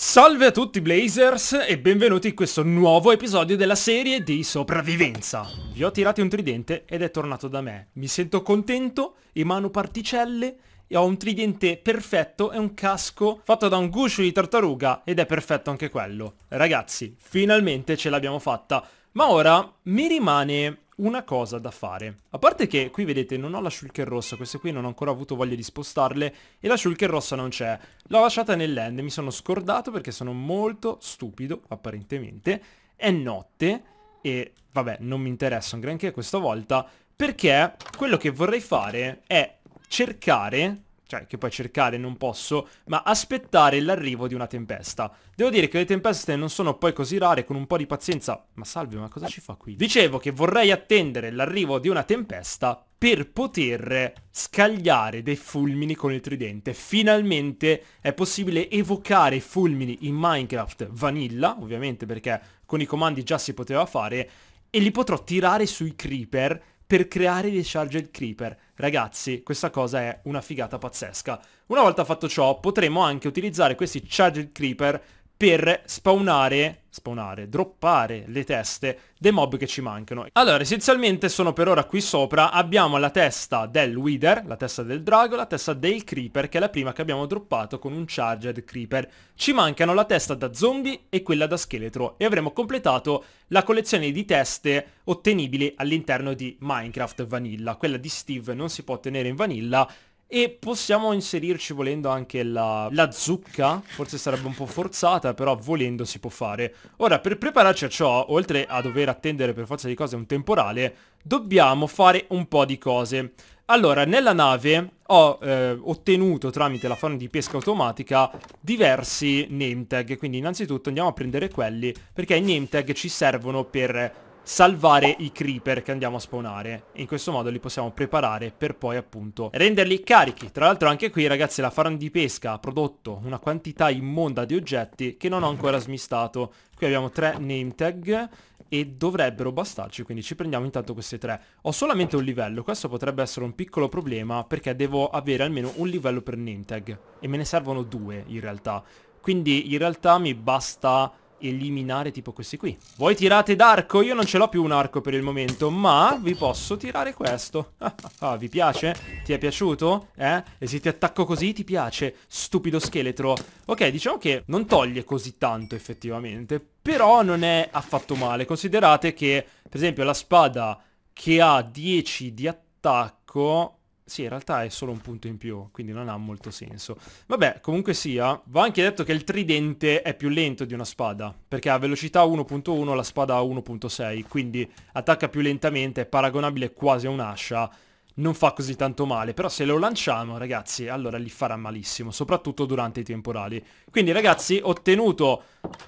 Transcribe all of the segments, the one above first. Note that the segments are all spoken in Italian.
Salve a tutti Blazers e benvenuti in questo nuovo episodio della serie di sopravvivenza. Vi ho tirati un tridente ed è tornato da me. Mi sento contento, emano particelle e ho un tridente perfetto e un casco fatto da un guscio di tartaruga ed è perfetto anche quello. Ragazzi, finalmente ce l'abbiamo fatta. Ma ora mi rimane una cosa da fare. A parte che qui vedete non ho la shulker rossa, queste qui non ho ancora avuto voglia di spostarle e la shulker rossa non c'è. L'ho lasciata nell'end, mi sono scordato perché sono molto stupido apparentemente. È notte e vabbè non mi interessa un granché questa volta perché quello che vorrei fare è cercare cioè che poi cercare non posso, ma aspettare l'arrivo di una tempesta. Devo dire che le tempeste non sono poi così rare, con un po' di pazienza... Ma salve, ma cosa ci fa qui? Dicevo che vorrei attendere l'arrivo di una tempesta per poter scagliare dei fulmini con il tridente. Finalmente è possibile evocare fulmini in Minecraft vanilla, ovviamente perché con i comandi già si poteva fare, e li potrò tirare sui creeper per creare dei Charged Creeper. Ragazzi, questa cosa è una figata pazzesca. Una volta fatto ciò, potremo anche utilizzare questi Charged Creeper per spawnare, spawnare, droppare le teste dei mob che ci mancano. Allora, essenzialmente sono per ora qui sopra, abbiamo la testa del Wither, la testa del Drago, la testa del Creeper, che è la prima che abbiamo droppato con un Charged Creeper. Ci mancano la testa da zombie e quella da scheletro, e avremo completato la collezione di teste ottenibili all'interno di Minecraft Vanilla. Quella di Steve non si può ottenere in Vanilla, e possiamo inserirci volendo anche la, la, zucca, forse sarebbe un po' forzata, però volendo si può fare. Ora, per prepararci a ciò, oltre a dover attendere per forza di cose un temporale, dobbiamo fare un po' di cose. Allora, nella nave ho eh, ottenuto tramite la forma di pesca automatica diversi name tag, quindi innanzitutto andiamo a prendere quelli, perché i name tag ci servono per salvare i creeper che andiamo a spawnare. in questo modo li possiamo preparare per poi appunto renderli carichi. Tra l'altro anche qui ragazzi la farm di pesca ha prodotto una quantità immonda di oggetti che non ho ancora smistato. Qui abbiamo tre name tag e dovrebbero bastarci, quindi ci prendiamo intanto queste tre. Ho solamente un livello, questo potrebbe essere un piccolo problema perché devo avere almeno un livello per name tag e me ne servono due in realtà. Quindi in realtà mi basta eliminare tipo questi qui. Voi tirate d'arco? Io non ce l'ho più un arco per il momento, ma vi posso tirare questo. Ah, ah, ah, vi piace? Ti è piaciuto? Eh? E se ti attacco così ti piace? Stupido scheletro. Ok, diciamo che non toglie così tanto effettivamente, però non è affatto male. Considerate che, per esempio, la spada che ha 10 di attacco sì, in realtà è solo un punto in più, quindi non ha molto senso. Vabbè, comunque sia, va anche detto che il tridente è più lento di una spada, perché ha velocità 1.1 la spada ha 1.6, quindi attacca più lentamente, è paragonabile quasi a un'ascia, non fa così tanto male, però se lo lanciamo, ragazzi, allora gli farà malissimo, soprattutto durante i temporali. Quindi, ragazzi, ottenuto...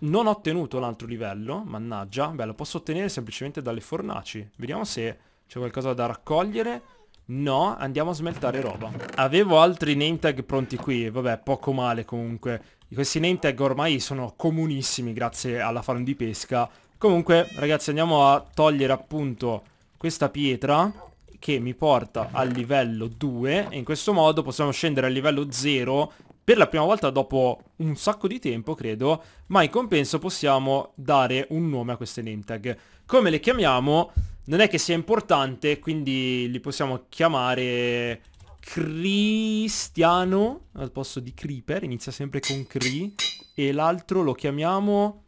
Non ho ottenuto l'altro livello, mannaggia. Beh, lo posso ottenere semplicemente dalle fornaci. Vediamo se c'è qualcosa da raccogliere... No, andiamo a smeltare roba. Avevo altri name tag pronti qui, vabbè, poco male comunque. Questi name tag ormai sono comunissimi grazie alla farm di pesca. Comunque, ragazzi, andiamo a togliere appunto questa pietra che mi porta al livello 2 e in questo modo possiamo scendere al livello 0 per la prima volta dopo un sacco di tempo, credo, ma in compenso possiamo dare un nome a queste name tag. Come le chiamiamo? non è che sia importante, quindi li possiamo chiamare Cristiano al posto di Creeper, inizia sempre con Cree, e l'altro lo chiamiamo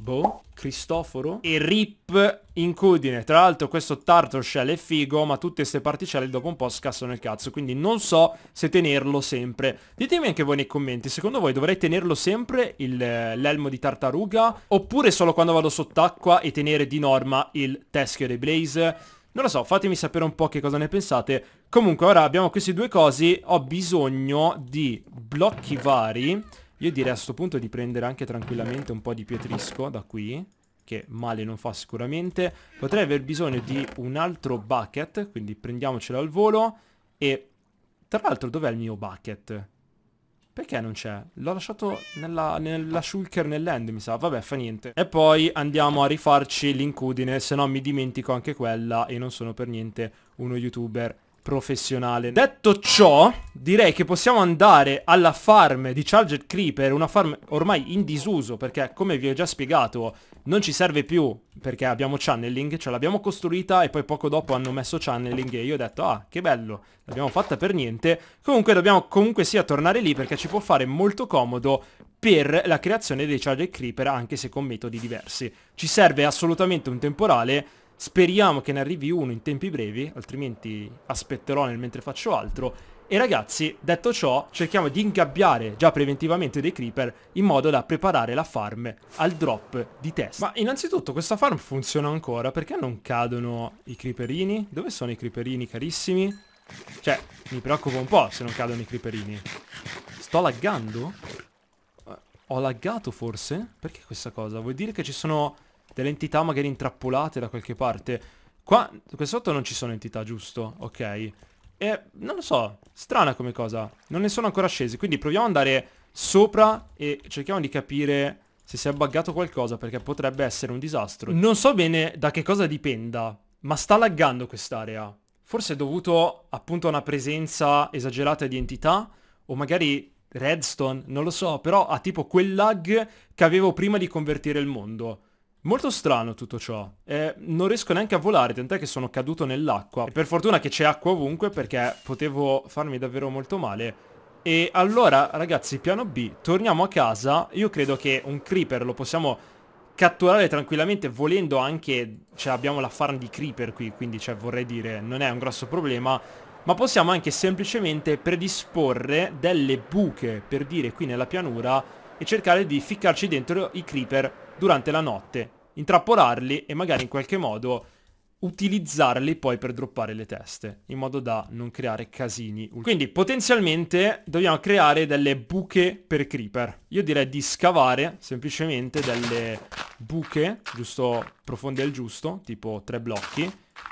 Boh, Cristoforo e Rip Incudine. Tra l'altro questo Tartar Shell è figo, ma tutte queste particelle dopo un po' scassano il cazzo, quindi non so se tenerlo sempre. Ditemi anche voi nei commenti, secondo voi dovrei tenerlo sempre l'elmo di tartaruga oppure solo quando vado sott'acqua e tenere di norma il teschio dei Blaze? Non lo so, fatemi sapere un po' che cosa ne pensate. Comunque ora abbiamo queste due cose, ho bisogno di blocchi vari io direi a questo punto di prendere anche tranquillamente un po' di pietrisco da qui che male non fa sicuramente. Potrei aver bisogno di un altro bucket, quindi prendiamocelo al volo. E tra l'altro dov'è il mio bucket? Perché non c'è? L'ho lasciato nella, nella shulker nell'end mi sa, vabbè fa niente. E poi andiamo a rifarci l'incudine, se no mi dimentico anche quella e non sono per niente uno youtuber professionale. Detto ciò, direi che possiamo andare alla farm di Charger Creeper, una farm ormai in disuso perché come vi ho già spiegato non ci serve più perché abbiamo channeling, ce cioè l'abbiamo costruita e poi poco dopo hanno messo channeling e io ho detto ah che bello, l'abbiamo fatta per niente, comunque dobbiamo comunque sia tornare lì perché ci può fare molto comodo per la creazione dei Charger Creeper anche se con metodi diversi. Ci serve assolutamente un temporale Speriamo che ne arrivi uno in tempi brevi, altrimenti aspetterò nel mentre faccio altro. E ragazzi, detto ciò, cerchiamo di ingabbiare già preventivamente dei creeper in modo da preparare la farm al drop di test. Ma innanzitutto questa farm funziona ancora, perché non cadono i creeperini? Dove sono i creeperini carissimi? Cioè, mi preoccupo un po' se non cadono i creeperini. Sto laggando? Eh, ho laggato forse? Perché questa cosa? Vuol dire che ci sono delle entità magari intrappolate da qualche parte. Qua, qua sotto non ci sono entità, giusto? Ok. E non lo so, strana come cosa. Non ne sono ancora scesi, quindi proviamo ad andare sopra e cerchiamo di capire se si è buggato qualcosa perché potrebbe essere un disastro. Non so bene da che cosa dipenda, ma sta laggando quest'area. Forse è dovuto appunto a una presenza esagerata di entità o magari redstone, non lo so, però ha tipo quel lag che avevo prima di convertire il mondo. Molto strano tutto ciò. Eh, non riesco neanche a volare, tant'è che sono caduto nell'acqua. Per fortuna che c'è acqua ovunque perché potevo farmi davvero molto male. E allora, ragazzi, piano B, torniamo a casa. Io credo che un creeper lo possiamo catturare tranquillamente, volendo anche... Cioè, abbiamo la farm di creeper qui, quindi, cioè, vorrei dire, non è un grosso problema. Ma possiamo anche semplicemente predisporre delle buche, per dire, qui nella pianura e cercare di ficcarci dentro i creeper durante la notte, intrappolarli e magari in qualche modo utilizzarli poi per droppare le teste, in modo da non creare casini. Quindi potenzialmente dobbiamo creare delle buche per creeper. Io direi di scavare semplicemente delle buche, giusto profonde al giusto, tipo tre blocchi,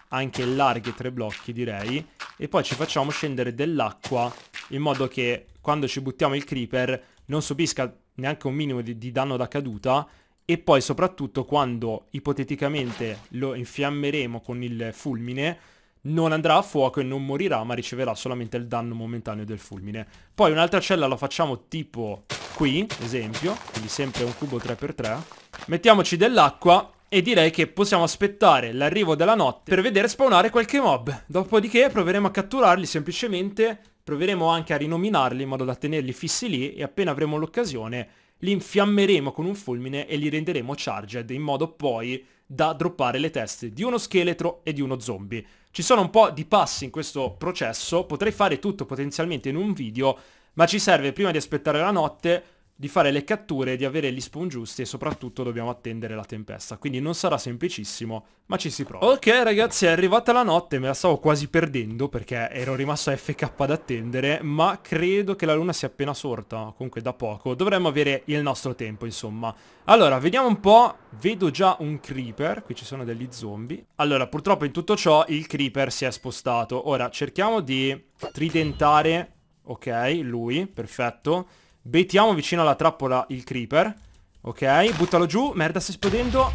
anche larghe tre blocchi direi, e poi ci facciamo scendere dell'acqua in modo che quando ci buttiamo il creeper non subisca neanche un minimo di, di danno da caduta e poi soprattutto quando ipoteticamente lo infiammeremo con il fulmine non andrà a fuoco e non morirà ma riceverà solamente il danno momentaneo del fulmine. Poi un'altra cella la facciamo tipo qui, esempio, quindi sempre un cubo 3x3. Mettiamoci dell'acqua e direi che possiamo aspettare l'arrivo della notte per vedere spawnare qualche mob. Dopodiché proveremo a catturarli semplicemente proveremo anche a rinominarli in modo da tenerli fissi lì e appena avremo l'occasione li infiammeremo con un fulmine e li renderemo charged in modo poi da droppare le teste di uno scheletro e di uno zombie. Ci sono un po' di passi in questo processo, potrei fare tutto potenzialmente in un video, ma ci serve prima di aspettare la notte di fare le catture e di avere gli spawn giusti e soprattutto dobbiamo attendere la tempesta. Quindi non sarà semplicissimo, ma ci si prova. Ok ragazzi, è arrivata la notte, me la stavo quasi perdendo perché ero rimasto FK ad attendere, ma credo che la luna sia appena sorta, comunque da poco. Dovremmo avere il nostro tempo, insomma. Allora, vediamo un po'. Vedo già un creeper, qui ci sono degli zombie. Allora, purtroppo in tutto ciò il creeper si è spostato. Ora, cerchiamo di tridentare... Ok, lui, perfetto. Baitiamo vicino alla trappola il creeper. Ok, buttalo giù. Merda, sta esplodendo.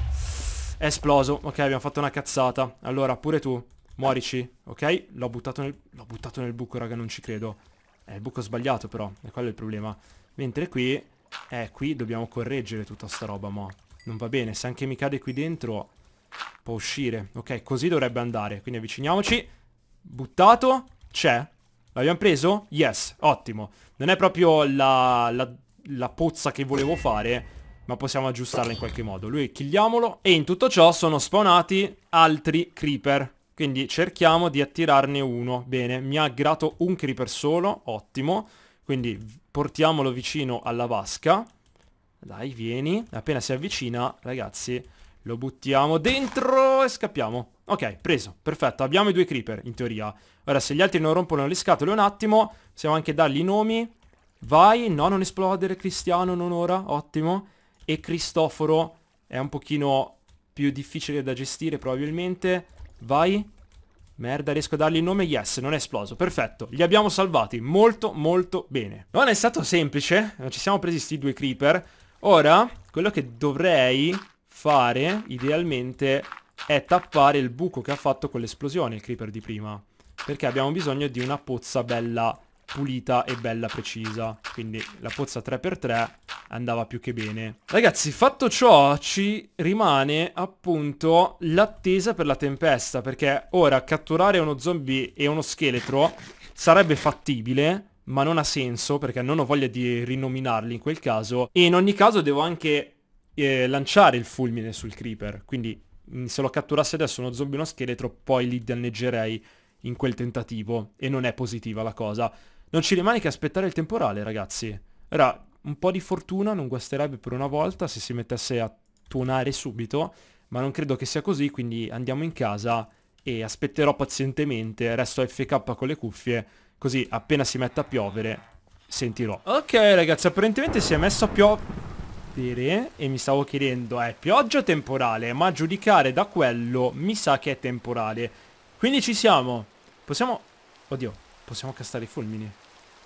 È esploso. Ok, abbiamo fatto una cazzata. Allora, pure tu. Muorici. Ok, l'ho buttato, nel... L'ho buttato nel buco, raga, non ci credo. È eh, il buco sbagliato, però. E quello è il problema. Mentre qui... Eh, qui dobbiamo correggere tutta sta roba, ma... Non va bene. Se anche mi cade qui dentro... Può uscire. Ok, così dovrebbe andare. Quindi avviciniamoci. Buttato. C'è. L'abbiamo preso? Yes, ottimo. Non è proprio la, la, la, pozza che volevo fare, ma possiamo aggiustarla in qualche modo. Lui killiamolo. E in tutto ciò sono spawnati altri creeper. Quindi cerchiamo di attirarne uno. Bene, mi ha aggrato un creeper solo, ottimo. Quindi portiamolo vicino alla vasca. Dai, vieni. Appena si avvicina, ragazzi, lo buttiamo dentro e scappiamo. Ok, preso. Perfetto, abbiamo i due creeper, in teoria. Ora, se gli altri non rompono le scatole un attimo, possiamo anche dargli i nomi. Vai, no, non esplodere, Cristiano, non ora, ottimo. E Cristoforo è un pochino più difficile da gestire, probabilmente. Vai. Merda, riesco a dargli il nome? Yes, non è esploso. Perfetto, li abbiamo salvati. Molto, molto bene. Non è stato semplice, non ci siamo presi questi due creeper. Ora, quello che dovrei fare, idealmente, è tappare il buco che ha fatto con l'esplosione il creeper di prima. Perché abbiamo bisogno di una pozza bella pulita e bella precisa. Quindi la pozza 3x3 andava più che bene. Ragazzi, fatto ciò ci rimane appunto l'attesa per la tempesta, perché ora catturare uno zombie e uno scheletro sarebbe fattibile, ma non ha senso perché non ho voglia di rinominarli in quel caso. E in ogni caso devo anche eh, lanciare il fulmine sul creeper, quindi mm, se lo catturasse adesso uno zombie o uno scheletro poi li danneggerei in quel tentativo e non è positiva la cosa. Non ci rimane che aspettare il temporale ragazzi. Ora, un po' di fortuna non guasterebbe per una volta se si mettesse a tuonare subito, ma non credo che sia così, quindi andiamo in casa e aspetterò pazientemente, resto FK con le cuffie, così appena si mette a piovere sentirò. Ok ragazzi, apparentemente si è messo a piovere sapere e mi stavo chiedendo è eh, pioggia o temporale, ma giudicare da quello mi sa che è temporale. Quindi ci siamo. Possiamo... Oddio, possiamo castare i fulmini.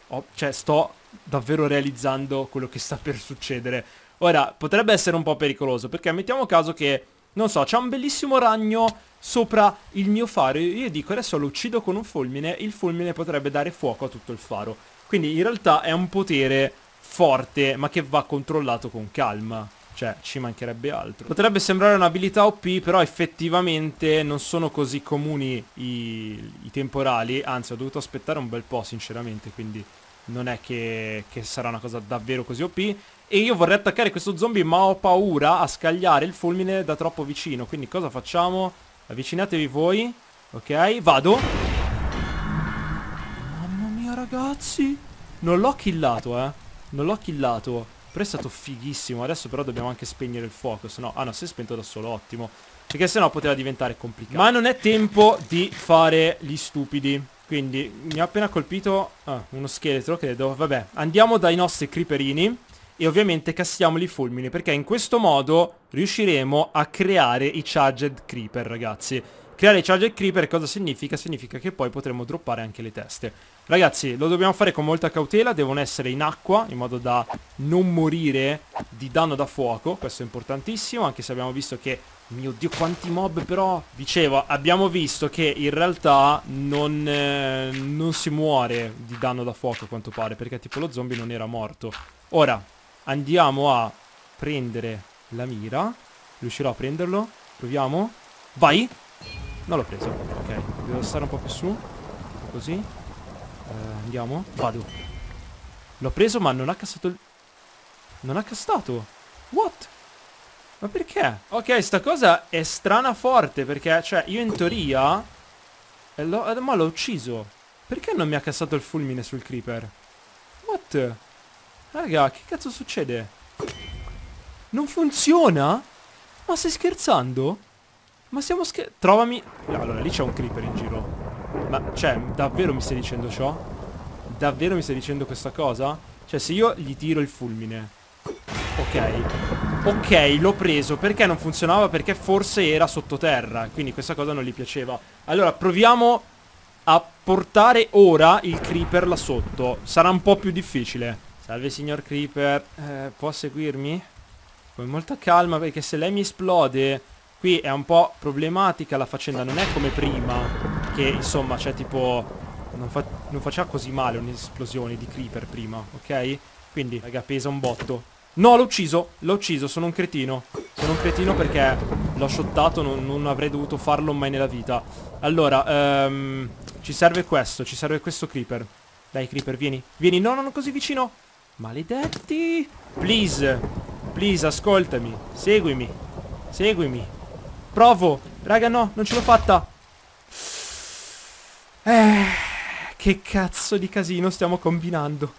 Oh, cioè, sto davvero realizzando quello che sta per succedere. Ora, potrebbe essere un po' pericoloso, perché mettiamo caso che... Non so, c'è un bellissimo ragno sopra il mio faro. Io dico, adesso lo uccido con un fulmine. Il fulmine potrebbe dare fuoco a tutto il faro. Quindi in realtà è un potere forte, ma che va controllato con calma. Cioè, ci mancherebbe altro. Potrebbe sembrare un'abilità OP, però effettivamente non sono così comuni i, i, temporali. Anzi, ho dovuto aspettare un bel po', sinceramente, quindi non è che, che sarà una cosa davvero così OP. E io vorrei attaccare questo zombie, ma ho paura a scagliare il fulmine da troppo vicino. Quindi cosa facciamo? Avvicinatevi voi. Ok, vado. Mamma mia, ragazzi. Non l'ho killato, eh. Non l'ho killato. Però è stato fighissimo. Adesso però dobbiamo anche spegnere il fuoco. Sennò, Ah no, si è spento da solo, ottimo. Perché sennò poteva diventare complicato. Ma non è tempo di fare gli stupidi. Quindi mi ha appena colpito ah, uno scheletro, credo. Vabbè, andiamo dai nostri creeperini e ovviamente castiamo i fulmini perché in questo modo riusciremo a creare i charged creeper, ragazzi. Creare i charged creeper cosa significa? Significa che poi potremo droppare anche le teste. Ragazzi, lo dobbiamo fare con molta cautela, devono essere in acqua in modo da non morire di danno da fuoco, questo è importantissimo, anche se abbiamo visto che, mio dio quanti mob però, dicevo, abbiamo visto che in realtà non, eh, non si muore di danno da fuoco a quanto pare, perché tipo lo zombie non era morto. Ora, andiamo a prendere la mira, riuscirò a prenderlo, proviamo, vai, non l'ho preso, ok, devo stare un po' più su, così, Uh, andiamo. Vado. L'ho preso ma non ha cassato il... Non ha cassato. What? Ma perché? Ok, sta cosa è strana forte perché, cioè, io in teoria... ma l'ho ucciso. Perché non mi ha cassato il fulmine sul creeper? What? Raga, che cazzo succede? Non funziona? Ma stai scherzando? Ma siamo scherzando? Trovami... Allora, lì c'è un creeper in giro. Ma, cioè, davvero mi stai dicendo ciò? Davvero mi stai dicendo questa cosa? Cioè, se io gli tiro il fulmine Ok Ok, l'ho preso Perché non funzionava? Perché forse era sottoterra Quindi questa cosa non gli piaceva Allora, proviamo a portare ora il creeper là sotto Sarà un po' più difficile Salve signor creeper eh, Può seguirmi? Con molta calma perché se lei mi esplode Qui è un po' problematica la faccenda Non è come prima che insomma, cioè tipo... Non, fa non faceva così male un'esplosione di creeper prima, ok? Quindi, raga, pesa un botto. No, l'ho ucciso, l'ho ucciso, sono un cretino. Sono un cretino perché l'ho shottato, non, non, avrei dovuto farlo mai nella vita. Allora, um, ci serve questo, ci serve questo creeper. Dai, creeper, vieni. Vieni, no, non così vicino. Maledetti. Please, please, ascoltami. Seguimi, seguimi. Provo. Raga, no, non ce l'ho fatta. Eh, che cazzo di casino stiamo combinando.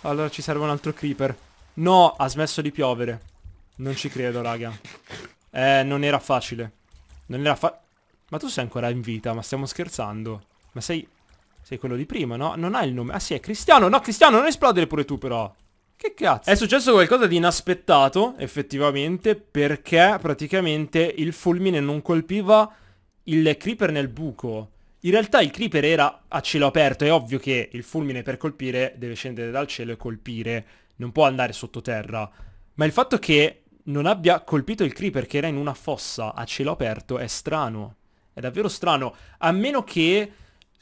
Allora ci serve un altro creeper. No, ha smesso di piovere. Non ci credo, raga. Eh, non era facile. Non era fa... Ma tu sei ancora in vita, ma stiamo scherzando. Ma sei... Sei quello di prima, no? Non hai il nome. Ah sì, è Cristiano. No, Cristiano, non esplodere pure tu, però. Che cazzo? È successo qualcosa di inaspettato, effettivamente, perché praticamente il fulmine non colpiva il creeper nel buco. In realtà il creeper era a cielo aperto, è ovvio che il fulmine per colpire deve scendere dal cielo e colpire, non può andare sottoterra. Ma il fatto che non abbia colpito il creeper che era in una fossa a cielo aperto è strano. È davvero strano, a meno che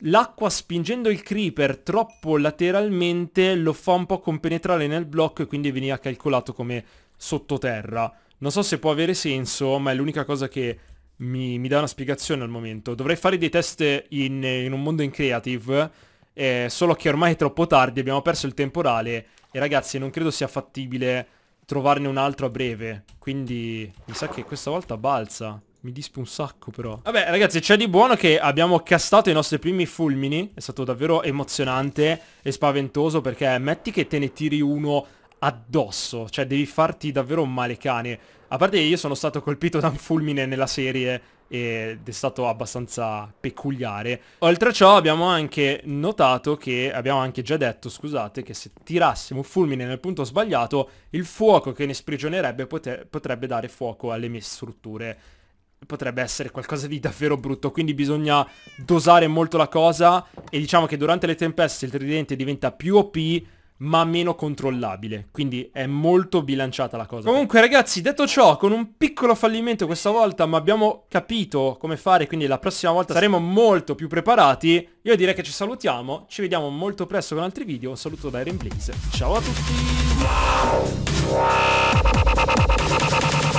l'acqua spingendo il creeper troppo lateralmente lo fa un po' compenetrare nel blocco e quindi veniva calcolato come sottoterra. Non so se può avere senso, ma è l'unica cosa che mi, mi dà una spiegazione al momento. Dovrei fare dei test in, in un mondo in creative, eh, solo che ormai è troppo tardi, abbiamo perso il temporale e ragazzi non credo sia fattibile trovarne un altro a breve. Quindi mi sa che questa volta balza. Mi dispi un sacco però. Vabbè ragazzi c'è di buono che abbiamo castato i nostri primi fulmini. È stato davvero emozionante e spaventoso perché metti che te ne tiri uno addosso. Cioè devi farti davvero un male cane. A parte che io sono stato colpito da un fulmine nella serie ed è stato abbastanza peculiare. Oltre a ciò abbiamo anche notato che, abbiamo anche già detto, scusate, che se tirassimo fulmine nel punto sbagliato, il fuoco che ne sprigionerebbe potrebbe dare fuoco alle mie strutture. Potrebbe essere qualcosa di davvero brutto, quindi bisogna dosare molto la cosa e diciamo che durante le tempeste il tridente diventa più OP ma meno controllabile. Quindi è molto bilanciata la cosa. Comunque ragazzi, detto ciò, con un piccolo fallimento questa volta, ma abbiamo capito come fare, quindi la prossima volta saremo molto più preparati. Io direi che ci salutiamo, ci vediamo molto presto con altri video. Un saluto da Iron Blaze. Ciao a tutti!